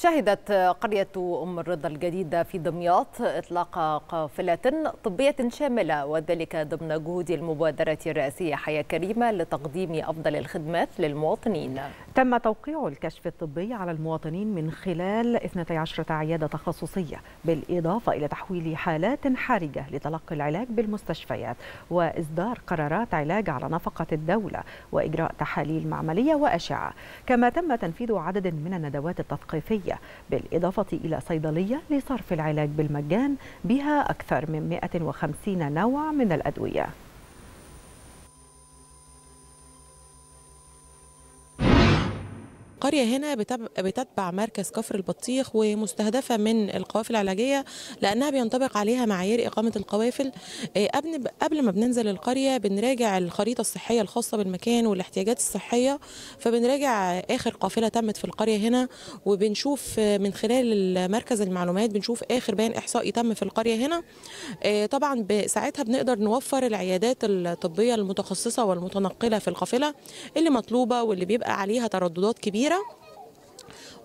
شهدت قرية أم الرضا الجديدة في دمياط إطلاق قافلة طبية شاملة وذلك ضمن جهود المبادرة الرئاسية حياة كريمة لتقديم أفضل الخدمات للمواطنين تم توقيع الكشف الطبي على المواطنين من خلال 12 عيادة تخصصية بالإضافة إلى تحويل حالات حرجة لتلقي العلاج بالمستشفيات وإصدار قرارات علاج على نفقة الدولة وإجراء تحاليل معملية وأشعة كما تم تنفيذ عدد من الندوات التثقيفية الصحية بالإضافة إلى صيدلية لصرف العلاج بالمجان بها أكثر من 150 نوع من الأدوية القرية هنا بتتبع مركز كفر البطيخ ومستهدفة من القوافل العلاجية لأنها بينطبق عليها معايير إقامة القوافل آه، قبل ما بننزل القرية بنراجع الخريطة الصحية الخاصة بالمكان والاحتياجات الصحية فبنراجع آخر قافلة تمت في القرية هنا وبنشوف آه، من خلال مركز المعلومات بنشوف آخر بيان إحصائي تم في القرية هنا آه، طبعا ساعتها بنقدر نوفر العيادات الطبية المتخصصة والمتنقلة في القافلة اللي مطلوبة واللي بيبقى عليها ترددات كبيرة كبيره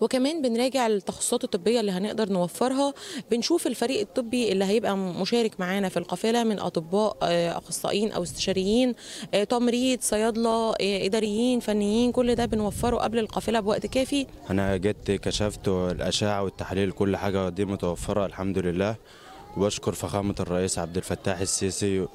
وكمان بنراجع التخصصات الطبيه اللي هنقدر نوفرها بنشوف الفريق الطبي اللي هيبقى مشارك معانا في القافله من اطباء آه، اخصائيين او استشاريين آه، تمريض صيادله آه، اداريين فنيين كل ده بنوفره قبل القافله بوقت كافي انا جيت كشفت الاشعه والتحاليل كل حاجه دي متوفره الحمد لله وبشكر فخامه الرئيس عبد الفتاح السيسي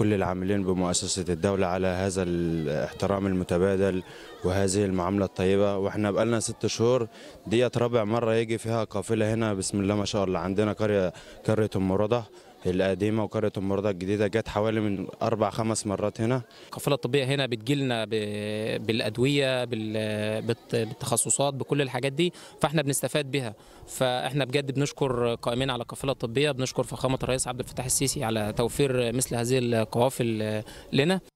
كل العاملين بمؤسسة الدولة على هذا الاحترام المتبادل وهذه المعاملة الطيبة واحنا بقالنا ست شهور ديت رابع مرة يجي فيها قافلة هنا بسم الله ما شاء الله عندنا قرية قرية أم رضح القديمه وقريه المرضى الجديده جت حوالي من اربع خمس مرات هنا القافله الطبيه هنا بتجيلنا بالادويه بالتخصصات بكل الحاجات دي فاحنا بنستفاد بها فاحنا بجد بنشكر قائمين على القافله الطبيه بنشكر فخامه الرئيس عبد الفتاح السيسي على توفير مثل هذه القوافل لنا